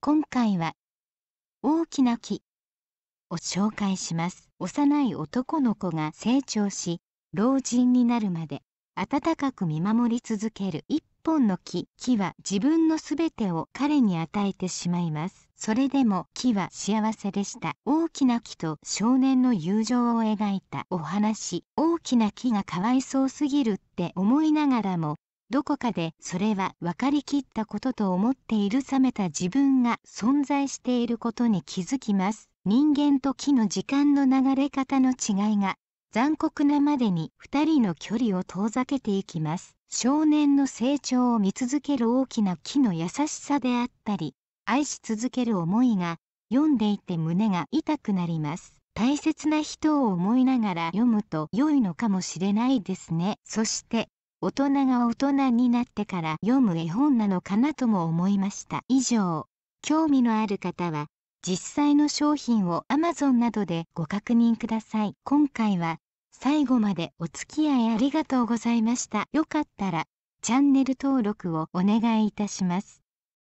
今回は大きな木を紹介します幼い男の子が成長し老人になるまで温かく見守り続ける一本の木木は自分のすべてを彼に与えてしまいますそれでも木は幸せでした大きな木と少年の友情を描いたお話大きな木がかわいそうすぎるって思いながらもどこかでそれは分かりきったことと思っている冷めた自分が存在していることに気づきます。人間と木の時間の流れ方の違いが残酷なまでに二人の距離を遠ざけていきます。少年の成長を見続ける大きな木の優しさであったり、愛し続ける思いが読んでいて胸が痛くなります。大切な人を思いながら読むと良いのかもしれないですね。そして大人が大人になってから読む絵本なのかなとも思いました以上興味のある方は実際の商品を Amazon などでご確認ください今回は最後までお付き合いありがとうございましたよかったらチャンネル登録をお願いいたします